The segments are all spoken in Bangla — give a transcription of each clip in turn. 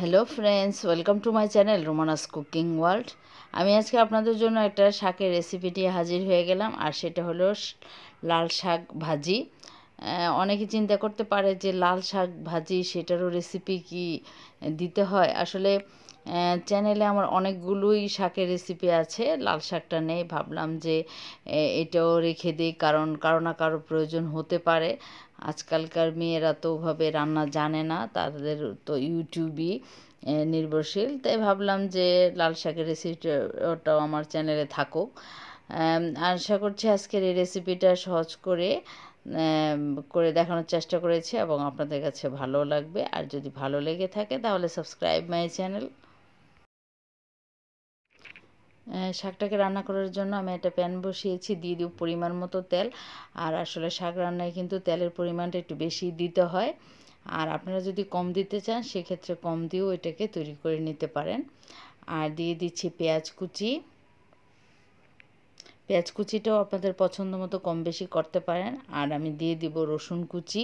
hello friends welcome to my channel Romana's cooking world আমি আজকে আপনাদের জন্য একটা শাকের রেসিপি নিয়ে হাজির হয়ে গেলাম আর সেটা হলো লাল শাক ভাজি অনেকে চিন্তা করতে পারে যে লাল শাক ভাজি সেটারও রেসিপি কি দিতে হয় আসলে চ্যানেলে আমার অনেকগুলোই শাকের রেসিপি আছে লাল শাকটা নেই ভাবলাম যে এটাও রেখে দিই কারণ কারো না কারো প্রয়োজন হতে পারে আজকালকার মেয়েরা তো ওভাবে রান্না জানে না তাদের তো ইউটিউবই নির্ভরশীল তাই ভাবলাম যে লাল শাকের রেসিপিটাও আমার চ্যানেলে থাকুক আশা করছি আজকের এই রেসিপিটা সহজ করে করে দেখানোর চেষ্টা করেছি এবং আপনাদের কাছে ভালো লাগবে আর যদি ভালো লেগে থাকে তাহলে সাবস্ক্রাইব মাই চ্যানেল শাকটাকে রান্না করার জন্য আমি একটা প্যান বসিয়েছি দিয়ে দিব পরিমাণ মতো তেল আর আসলে শাক রান্নায় কিন্তু তেলের পরিমাণটা একটু বেশি দিতে হয় আর আপনারা যদি কম দিতে চান সেক্ষেত্রে কম দিয়েও এটাকে তৈরি করে নিতে পারেন আর দিয়ে দিচ্ছি পেঁয়াজ কুচি পেঁয়াজ কুচিটাও আপনাদের পছন্দ মতো কম বেশি করতে পারেন আর আমি দিয়ে দিব রসুন কুচি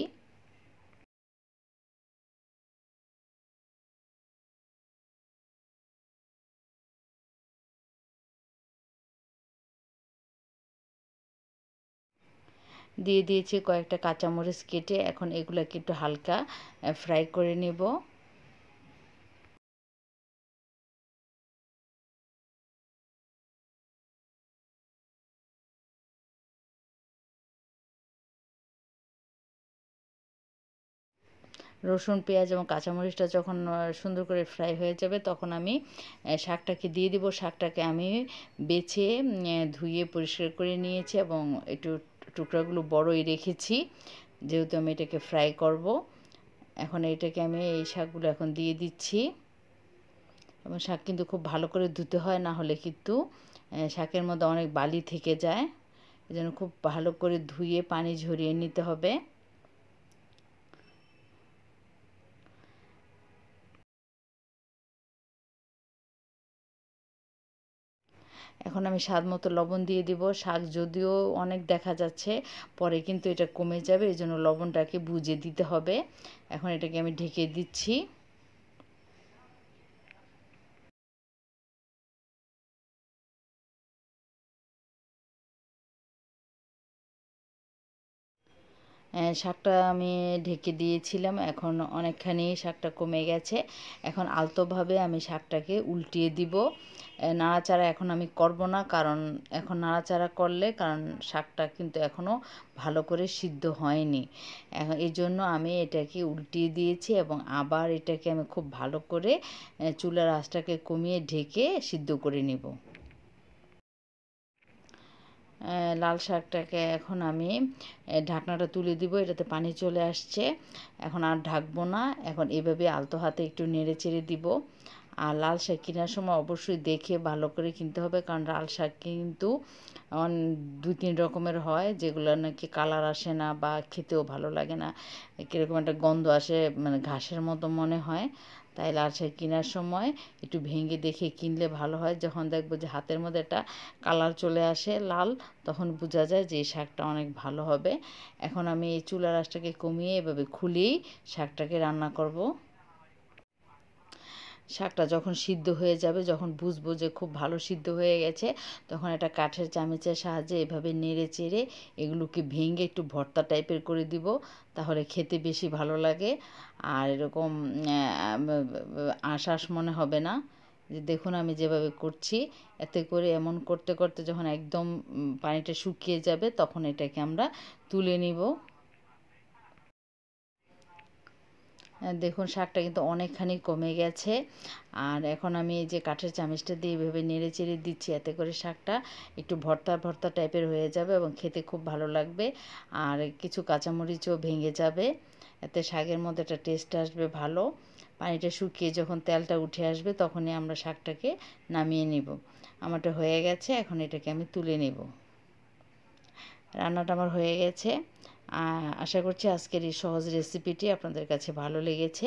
দিয়ে দিয়েছি কয়েকটা কাঁচামরিচ কেটে এখন এগুলোকে একটু হালকা ফ্রাই করে নেব রসুন পেঁয়াজ এবং কাঁচামরিচটা যখন সুন্দর করে ফ্রাই হয়ে যাবে তখন আমি শাকটাকে দিয়ে দিব শাকটাকে আমি বেছে ধুয়ে পরিষ্কার করে নিয়েছি এবং একটু টুকরাগুলো বড়ই রেখেছি যেহেতু আমি এটাকে ফ্রাই করব এখন এটাকে আমি এই শাকগুলো এখন দিয়ে দিচ্ছি এবং শাক কিন্তু খুব ভালো করে ধুতে হয় না হলে কিন্তু শাকের মধ্যে অনেক বালি থেকে যায় এজন্য খুব ভালো করে ধুয়ে পানি ঝরিয়ে নিতে হবে এখন আমি স্বাদ মতো লবণ দিয়ে দিব শাক যদিও অনেক দেখা যাচ্ছে পরে কিন্তু এটা কমে যাবে এই জন্য লবণটাকে বুঝে দিতে হবে এখন এটাকে আমি ঢেকে দিচ্ছি শাকটা আমি ঢেকে দিয়েছিলাম এখন অনেকখানি শাকটা কমে গেছে এখন আলতোভাবে আমি শাকটাকে উল্টিয়ে দিব নাড়াচাড়া এখন আমি করব না কারণ এখন নাড়াচাড়া করলে কারণ শাকটা কিন্তু এখনও ভালো করে সিদ্ধ হয়নি এখন এই জন্য আমি এটাকে উল্টিয়ে দিয়েছি এবং আবার এটাকে আমি খুব ভালো করে চুলার আঁচটাকে কমিয়ে ঢেকে সিদ্ধ করে নেব লাল শাকটাকে এখন আমি ঢাকনাটা তুলে দিব এটাতে পানি চলে আসছে এখন আর ঢাকবো না এখন এভাবে আলতো হাতে একটু নেড়ে চেড়ে দিব আর লাল শাক কেনার সময় অবশ্যই দেখে ভালো করে কিনতে হবে কারণ লাল শাক কিন্তু দুই তিন রকমের হয় যেগুলো নাকি কালার আসে না বা খেতেও ভালো লাগে না কীরকম একটা গন্ধ আসে মানে ঘাসের মতো মনে হয় তাই লাল শাক কেনার সময় একটু ভেঙে দেখে কিনলে ভালো হয় যখন দেখবো যে হাতের মধ্যে একটা কালার চলে আসে লাল তখন বোঝা যায় যে এই শাকটা অনেক ভালো হবে এখন আমি এই চুলা রাসটাকে কমিয়ে এভাবে খুলেই শাকটাকে রান্না করবো শাকটা যখন সিদ্ধ হয়ে যাবে যখন বুঝবো যে খুব ভালো সিদ্ধ হয়ে গেছে তখন একটা কাঠের চামচের সাহায্যে এভাবে নেড়ে চেড়ে এগুলোকে ভেঙে একটু ভর্তা টাইপের করে দিব তাহলে খেতে বেশি ভালো লাগে আর এরকম আশাস মনে হবে না যে দেখুন আমি যেভাবে করছি এতে করে এমন করতে করতে যখন একদম পানিটা শুকিয়ে যাবে তখন এটাকে আমরা তুলে নিব দেখুন শাকটা কিন্তু অনেকখানি কমে গেছে আর এখন আমি এই যে কাঠের চামিচটা দিয়ে এভাবে নেড়ে চেড়ে দিচ্ছি এতে করে শাকটা একটু ভর্তা ভর্তা টাইপের হয়ে যাবে এবং খেতে খুব ভালো লাগবে আর কিছু কাঁচামরিচও ভেঙে যাবে এতে শাকের মধ্যে একটা টেস্ট আসবে ভালো পানিটা শুকিয়ে যখন তেলটা উঠে আসবে তখনই আমরা শাকটাকে নামিয়ে নিব আমারটা হয়ে গেছে এখন এটাকে আমি তুলে নেব রান্নাটা আমার হয়ে গেছে আশা করছি আজকের এই সহজ রেসিপিটি আপনাদের কাছে ভালো লেগেছে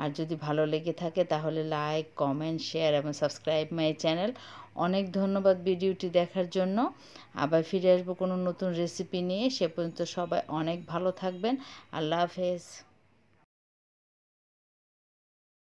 আর যদি ভালো লেগে থাকে তাহলে লাইক কমেন্ট শেয়ার এবং সাবস্ক্রাইব মাই চ্যানেল অনেক ধন্যবাদ ভিডিওটি দেখার জন্য আবার ফিরে আসবো কোনো নতুন রেসিপি নিয়ে সে পর্যন্ত সবাই অনেক ভালো থাকবেন আল্লাহ হাফেজ